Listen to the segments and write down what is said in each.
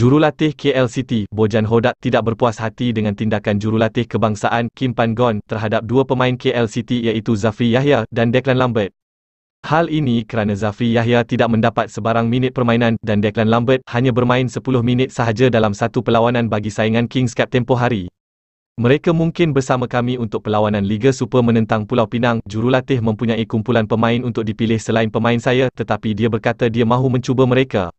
Jurulatih KL City, Bojan Hodak tidak berpuas hati dengan tindakan jurulatih kebangsaan Kim Pan Gon terhadap dua pemain KL City iaitu Zafri Yahya dan Declan Lambert. Hal ini kerana Zafri Yahya tidak mendapat sebarang minit permainan dan Declan Lambert hanya bermain 10 minit sahaja dalam satu perlawanan bagi saingan Kings Cup tempoh hari. Mereka mungkin bersama kami untuk perlawanan Liga Super menentang Pulau Pinang. Jurulatih mempunyai kumpulan pemain untuk dipilih selain pemain saya tetapi dia berkata dia mahu mencuba mereka.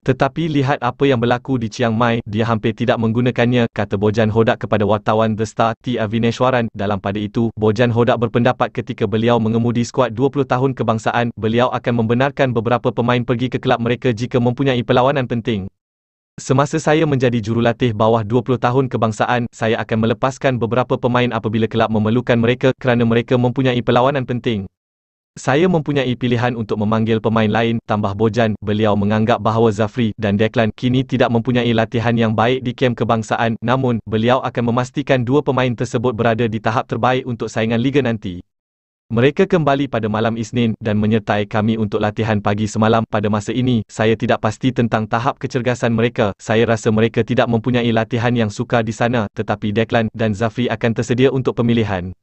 Tetapi lihat apa yang berlaku di Chiang Mai, dia hampir tidak menggunakannya, kata Bojan Hodak kepada wartawan The Star T. Avineshwaran. Dalam pada itu, Bojan Hodak berpendapat ketika beliau mengemudi skuad 20 tahun kebangsaan, beliau akan membenarkan beberapa pemain pergi ke kelab mereka jika mempunyai perlawanan penting. Semasa saya menjadi jurulatih bawah 20 tahun kebangsaan, saya akan melepaskan beberapa pemain apabila kelab memerlukan mereka kerana mereka mempunyai perlawanan penting. Saya mempunyai pilihan untuk memanggil pemain lain, tambah Bojan. Beliau menganggap bahawa Zafri dan Declan kini tidak mempunyai latihan yang baik di kem kebangsaan. Namun, beliau akan memastikan dua pemain tersebut berada di tahap terbaik untuk saingan liga nanti. Mereka kembali pada malam Isnin dan menyertai kami untuk latihan pagi semalam. Pada masa ini, saya tidak pasti tentang tahap kecergasan mereka. Saya rasa mereka tidak mempunyai latihan yang sukar di sana, tetapi Declan dan Zafri akan tersedia untuk pemilihan.